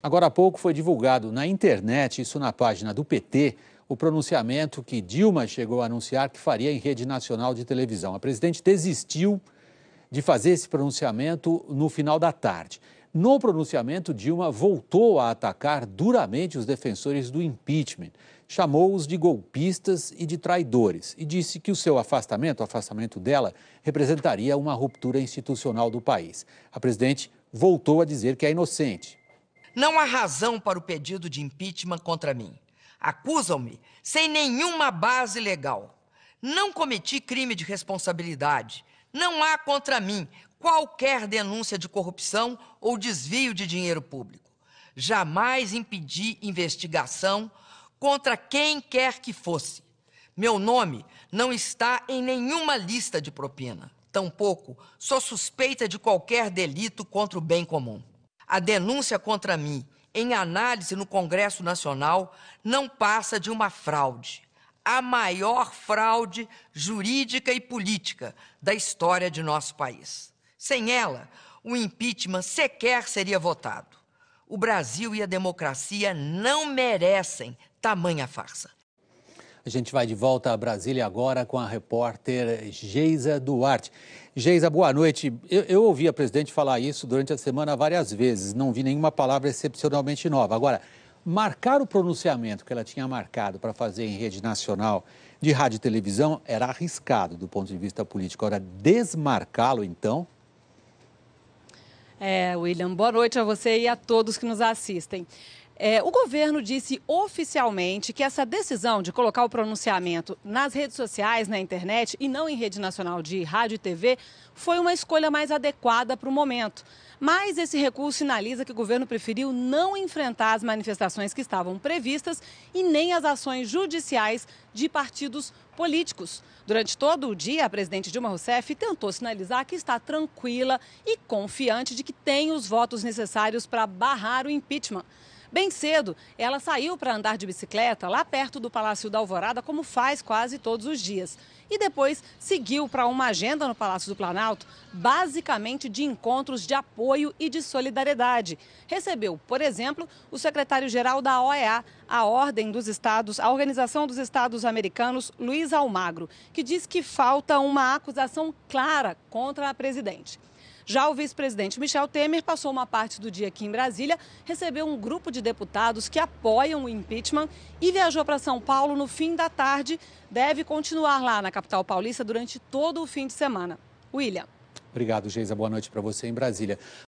Agora há pouco foi divulgado na internet, isso na página do PT, o pronunciamento que Dilma chegou a anunciar que faria em rede nacional de televisão. A presidente desistiu de fazer esse pronunciamento no final da tarde. No pronunciamento, Dilma voltou a atacar duramente os defensores do impeachment, chamou-os de golpistas e de traidores e disse que o seu afastamento, o afastamento dela, representaria uma ruptura institucional do país. A presidente voltou a dizer que é inocente, não há razão para o pedido de impeachment contra mim. Acusam-me sem nenhuma base legal. Não cometi crime de responsabilidade. Não há contra mim qualquer denúncia de corrupção ou desvio de dinheiro público. Jamais impedi investigação contra quem quer que fosse. Meu nome não está em nenhuma lista de propina. Tampouco sou suspeita de qualquer delito contra o bem comum. A denúncia contra mim, em análise no Congresso Nacional, não passa de uma fraude. A maior fraude jurídica e política da história de nosso país. Sem ela, o impeachment sequer seria votado. O Brasil e a democracia não merecem tamanha farsa. A gente vai de volta a Brasília agora com a repórter Geisa Duarte. Geisa, boa noite. Eu, eu ouvi a presidente falar isso durante a semana várias vezes, não vi nenhuma palavra excepcionalmente nova. Agora, marcar o pronunciamento que ela tinha marcado para fazer em rede nacional de rádio e televisão era arriscado do ponto de vista político. Agora, desmarcá-lo, então? É, William, boa noite a você e a todos que nos assistem. É, o governo disse oficialmente que essa decisão de colocar o pronunciamento nas redes sociais, na internet e não em rede nacional de rádio e TV foi uma escolha mais adequada para o momento. Mas esse recurso sinaliza que o governo preferiu não enfrentar as manifestações que estavam previstas e nem as ações judiciais de partidos políticos. Durante todo o dia, a presidente Dilma Rousseff tentou sinalizar que está tranquila e confiante de que tem os votos necessários para barrar o impeachment. Bem cedo, ela saiu para andar de bicicleta lá perto do Palácio da Alvorada, como faz quase todos os dias. E depois seguiu para uma agenda no Palácio do Planalto, basicamente de encontros de apoio e de solidariedade. Recebeu, por exemplo, o secretário-geral da OEA, a Ordem dos Estados, a Organização dos Estados Americanos, Luiz Almagro, que diz que falta uma acusação clara contra a presidente. Já o vice-presidente Michel Temer passou uma parte do dia aqui em Brasília, recebeu um grupo de deputados que apoiam o impeachment e viajou para São Paulo no fim da tarde. Deve continuar lá na capital paulista durante todo o fim de semana. William. Obrigado, Geisa. Boa noite para você em Brasília.